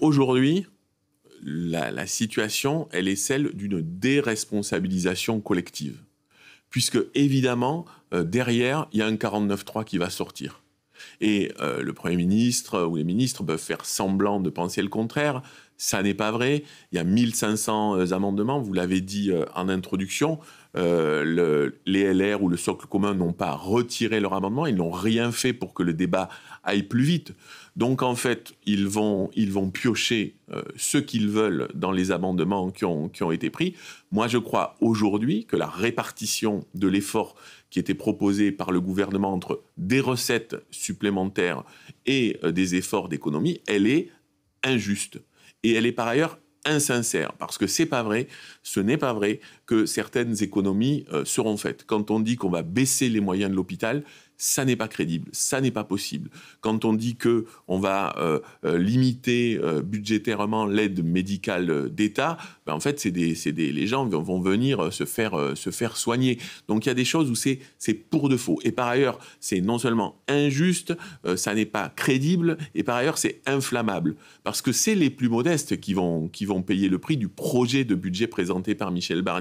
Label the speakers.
Speaker 1: aujourd'hui, la, situation, elle est celle d'une déresponsabilisation collective. Puisque, évidemment, euh, derrière, il y a un 49.3 qui va sortir. Et euh, le Premier ministre ou les ministres peuvent faire semblant de penser le contraire, ça n'est pas vrai. Il y a 1500 euh, amendements, vous l'avez dit euh, en introduction. Euh, les LR ou le socle commun n'ont pas retiré leur amendement, ils n'ont rien fait pour que le débat aille plus vite. Donc en fait, ils vont, ils vont piocher ce qu'ils veulent dans les amendements qui ont, qui ont été pris. Moi, je crois aujourd'hui que la répartition de l'effort qui était proposé par le gouvernement entre des recettes supplémentaires et des efforts d'économie, elle est injuste et elle est par ailleurs insincère, parce que c'est pas vrai, ce n'est pas vrai que certaines économies euh, seront faites. Quand on dit qu'on va baisser les moyens de l'hôpital, ça n'est pas crédible, ça n'est pas possible. Quand on dit que on va euh, euh, limiter euh, budgétairement l'aide médicale d'État, ben en fait, c'est des, les gens vont, venir se faire, se faire soigner. Donc il y a des choses où c'est, pour de faux. Et par ailleurs, c'est non seulement injuste, ça n'est pas crédible, et par ailleurs, c'est inflammable. Parce que c'est les plus modestes qui vont, qui vont payer le prix du projet de budget présenté par Michel Barnier.